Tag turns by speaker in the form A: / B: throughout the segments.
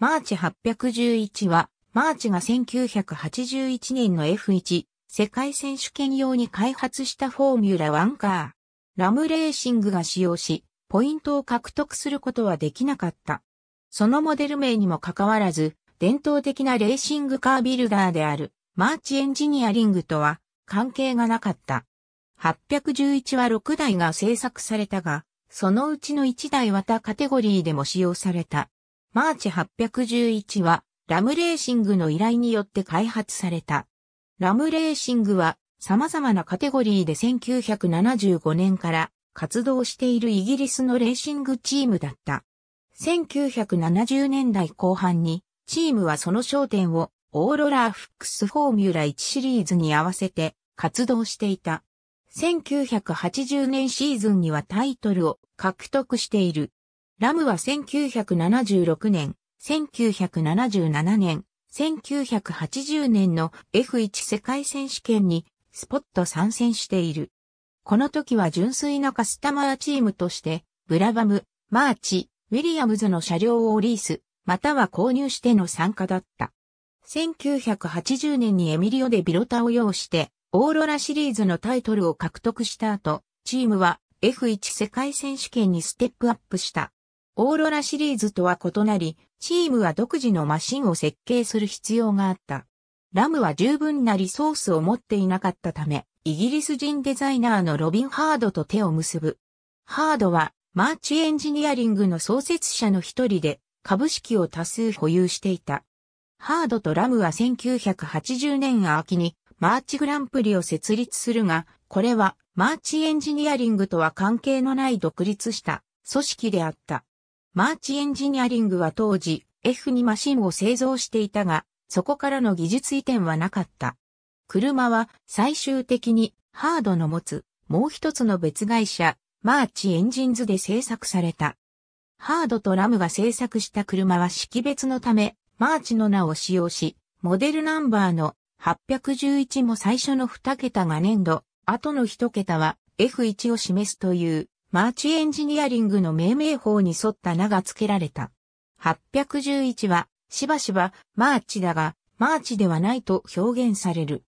A: マーチ811は、マーチが1981年の F1 世界選手権用に開発したフォーミュラワンカー。ラムレーシングが使用し、ポイントを獲得することはできなかった。そのモデル名にもかかわらず、伝統的なレーシングカービルダーである、マーチエンジニアリングとは関係がなかった。811は6台が製作されたが、そのうちの1台はたカテゴリーでも使用された。マーチ811はラムレーシングの依頼によって開発された。ラムレーシングは様々なカテゴリーで1975年から活動しているイギリスのレーシングチームだった。1970年代後半にチームはその焦点をオーロラフックスフォーミュラ1シリーズに合わせて活動していた。1980年シーズンにはタイトルを獲得している。ラムは1976年、1977年、1980年の F1 世界選手権にスポット参戦している。この時は純粋なカスタマーチームとして、ブラバム、マーチ、ウィリアムズの車両をリース、または購入しての参加だった。1980年にエミリオ・でビロタを用して、オーロラシリーズのタイトルを獲得した後、チームは F1 世界選手権にステップアップした。オーロラシリーズとは異なり、チームは独自のマシンを設計する必要があった。ラムは十分なリソースを持っていなかったため、イギリス人デザイナーのロビン・ハードと手を結ぶ。ハードは、マーチエンジニアリングの創設者の一人で、株式を多数保有していた。ハードとラムは1980年秋に、マーチグランプリを設立するが、これはマーチエンジニアリングとは関係のない独立した組織であった。マーチエンジニアリングは当時 F2 マシンを製造していたが、そこからの技術移転はなかった。車は最終的にハードの持つもう一つの別会社、マーチエンジンズで製作された。ハードとラムが製作した車は識別のため、マーチの名を使用し、モデルナンバーの811も最初の2桁が年度、後の1桁は F1 を示すというマーチエンジニアリングの命名法に沿った名が付けられた。811は、しばしば、マーチだが、マーチではないと表現される。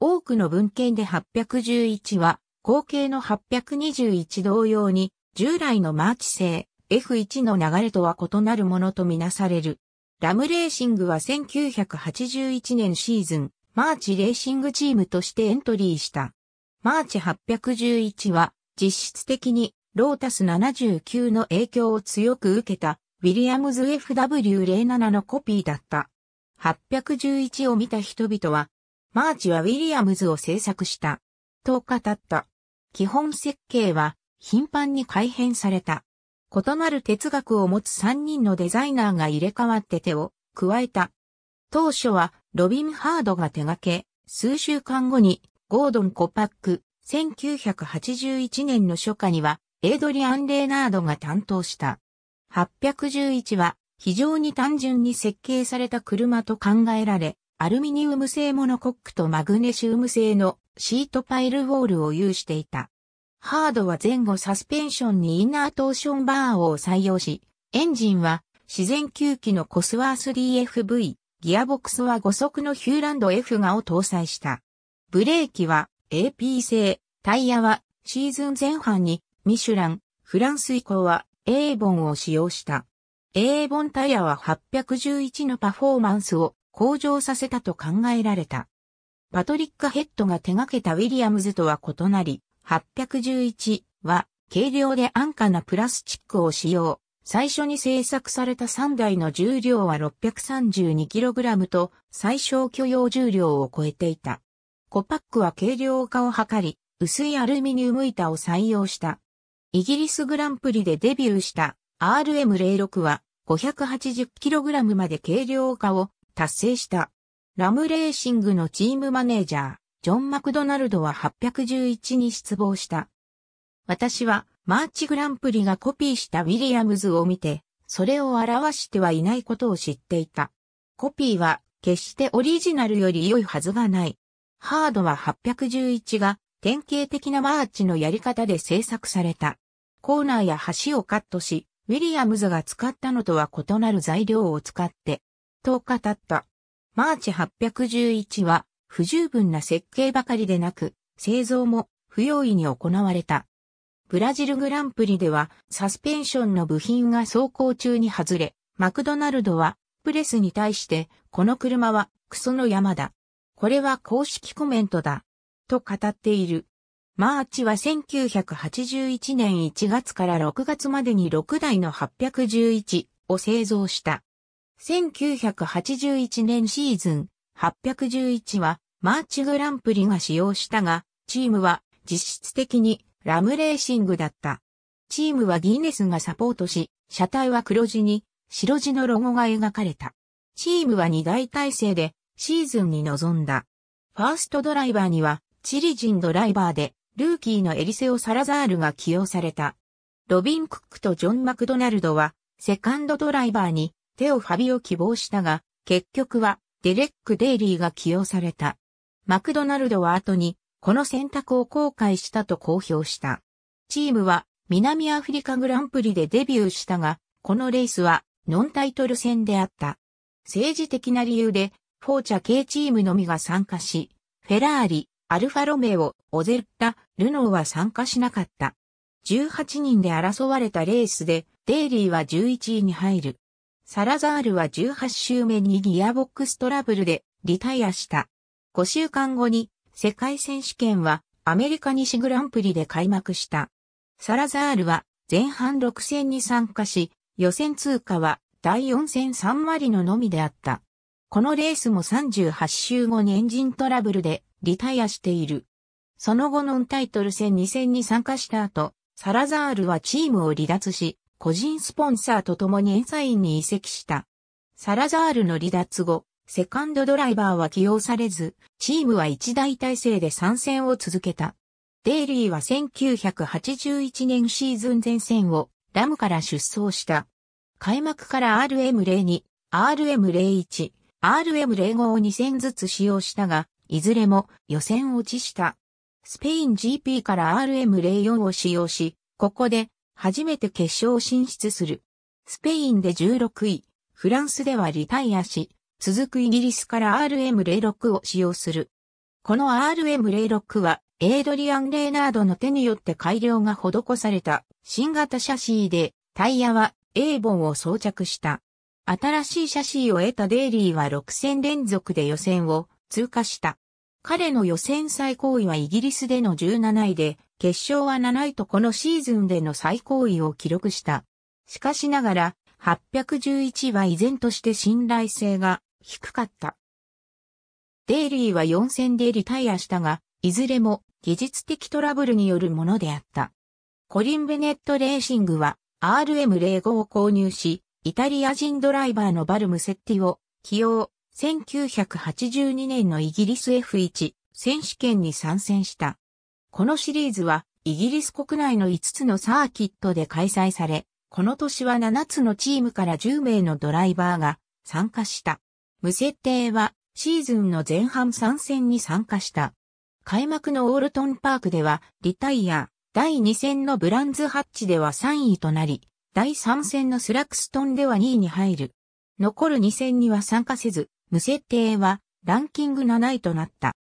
A: 多くの文献で811は、後継の821同様に、従来のマーチ製 F1 の流れとは異なるものとみなされる。ラムレーシングは1981年シーズン、マーチレーシングチームとしてエントリーした。マーチ811は、実質的にロータス79の影響を強く受けた、ウィリアムズ FW07 のコピーだった。811を見た人々は、マーチはウィリアムズを制作した。と語った。基本設計は頻繁に改変された。異なる哲学を持つ3人のデザイナーが入れ替わって手を加えた。当初はロビン・ハードが手掛け、数週間後にゴードン・コパック、1981年の初夏にはエイドリアン・レーナードが担当した。811は非常に単純に設計された車と考えられ、アルミニウム製モノコックとマグネシウム製のシートパイルウォールを有していた。ハードは前後サスペンションにインナートーションバーを採用し、エンジンは自然吸気のコスワース 3FV、ギアボックスは5速のヒューランド F がを搭載した。ブレーキは AP 製、タイヤはシーズン前半にミシュラン、フランス以降はエーボンを使用した。エーボンタイヤは811のパフォーマンスを向上させたと考えられた。パトリック・ヘッドが手掛けたウィリアムズとは異なり、811は軽量で安価なプラスチックを使用。最初に製作された3台の重量は 632kg と最小許容重量を超えていた。コパックは軽量化を図り、薄いアルミニウム板を採用した。イギリスグランプリでデビューした RM06 は 580kg まで軽量化を達成した。ラムレーシングのチームマネージャー、ジョン・マクドナルドは811に失望した。私はマーチグランプリがコピーしたウィリアムズを見て、それを表してはいないことを知っていた。コピーは決してオリジナルより良いはずがない。ハードは811が典型的なマーチのやり方で制作された。コーナーや橋をカットし、ウィリアムズが使ったのとは異なる材料を使って、と語った。マーチ811は不十分な設計ばかりでなく、製造も不用意に行われた。ブラジルグランプリではサスペンションの部品が走行中に外れ、マクドナルドはプレスに対してこの車はクソの山だ。これは公式コメントだ。と語っている。マーチは1981年1月から6月までに6台の811を製造した。1981年シーズン811はマーチグランプリが使用したが、チームは実質的にラムレーシングだった。チームはギネスがサポートし、車体は黒地に白地のロゴが描かれた。チームは2大体制でシーズンに臨んだ。ファーストドライバーにはチリ人ドライバーでルーキーのエリセオ・サラザールが起用された。ロビン・クックとジョン・マクドナルドは、セカンドドライバーにテオ・ファビを希望したが、結局はデレック・デイリーが起用された。マクドナルドは後に、この選択を後悔したと公表した。チームは南アフリカグランプリでデビューしたが、このレースはノンタイトル戦であった。政治的な理由で、フォーチャ系チームのみが参加し、フェラーリ、アルファロメオ、オゼッタ、ルノーは参加しなかった。18人で争われたレースで、デイリーは11位に入る。サラザールは18周目にギアボックストラブルでリタイアした。5週間後に世界選手権はアメリカ西グランプリで開幕した。サラザールは前半6戦に参加し、予選通過は第4戦3割ののみであった。このレースも38周後にエンジントラブルでリタイアしている。その後ノンタイトル戦2戦に参加した後、サラザールはチームを離脱し、個人スポンサーと共にエンサインに移籍した。サラザールの離脱後、セカンドドライバーは起用されず、チームは一大体制で参戦を続けた。デイリーは1981年シーズン前線をラムから出走した。開幕から RM02、RM01、RM05 を2戦ずつ使用したが、いずれも予選落ちした。スペイン GP から RM04 を使用し、ここで初めて決勝進出する。スペインで16位、フランスではリタイアし、続くイギリスから RM06 を使用する。この RM06 は、エイドリアン・レーナードの手によって改良が施された新型シャシーで、タイヤは A ボンを装着した。新しいシャシーを得たデイリーは6戦連続で予選を通過した。彼の予選最高位はイギリスでの17位で、決勝は7位とこのシーズンでの最高位を記録した。しかしながら、811は依然として信頼性が低かった。デイリーは4戦でリタイアしたが、いずれも技術的トラブルによるものであった。コリン・ベネット・レーシングは RM05 を購入し、イタリア人ドライバーのバルムセッティを起用。1982年のイギリス F1 選手権に参戦した。このシリーズはイギリス国内の5つのサーキットで開催され、この年は7つのチームから10名のドライバーが参加した。無設定はシーズンの前半参戦に参加した。開幕のオールトンパークではリタイア、第2戦のブランズハッチでは3位となり、第3戦のスラクストンでは2位に入る。残る2戦には参加せず、無設定はランキング7位となった。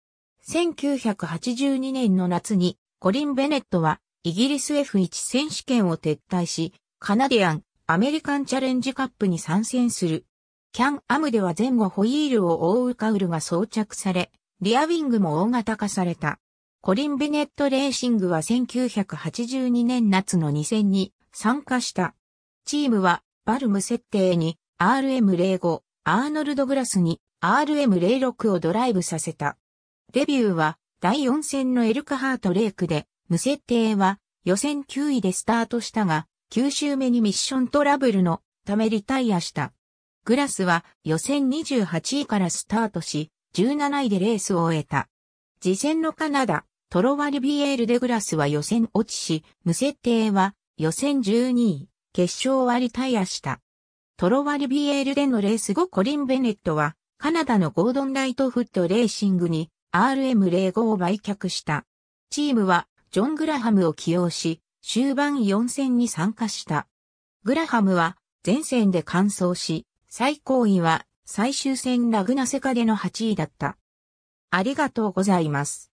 A: 1982年の夏にコリン・ベネットはイギリス F1 選手権を撤退し、カナディアン・アメリカンチャレンジカップに参戦する。キャンアムでは前後ホイールを覆うカウルが装着され、リアウィングも大型化された。コリン・ベネット・レーシングは1982年夏の2000に参加した。チームはバルム設定に RM05 アーノルド・グラスに RM06 をドライブさせた。デビューは第4戦のエルカハート・レイクで、無設定は予選9位でスタートしたが、9周目にミッショントラブルのためリタイアした。グラスは予選28位からスタートし、17位でレースを終えた。次戦のカナダ、トロワリビエールでグラスは予選落ちし、無設定は予選12位、決勝はリタイアした。トロワリビエールでのレース後コリン・ベネットは、カナダのゴードン・ライトフット・レーシングに RM05 を売却した。チームは、ジョン・グラハムを起用し、終盤4戦に参加した。グラハムは、前戦で完走し、最高位は最終戦ラグナセカでの8位だった。ありがとうございます。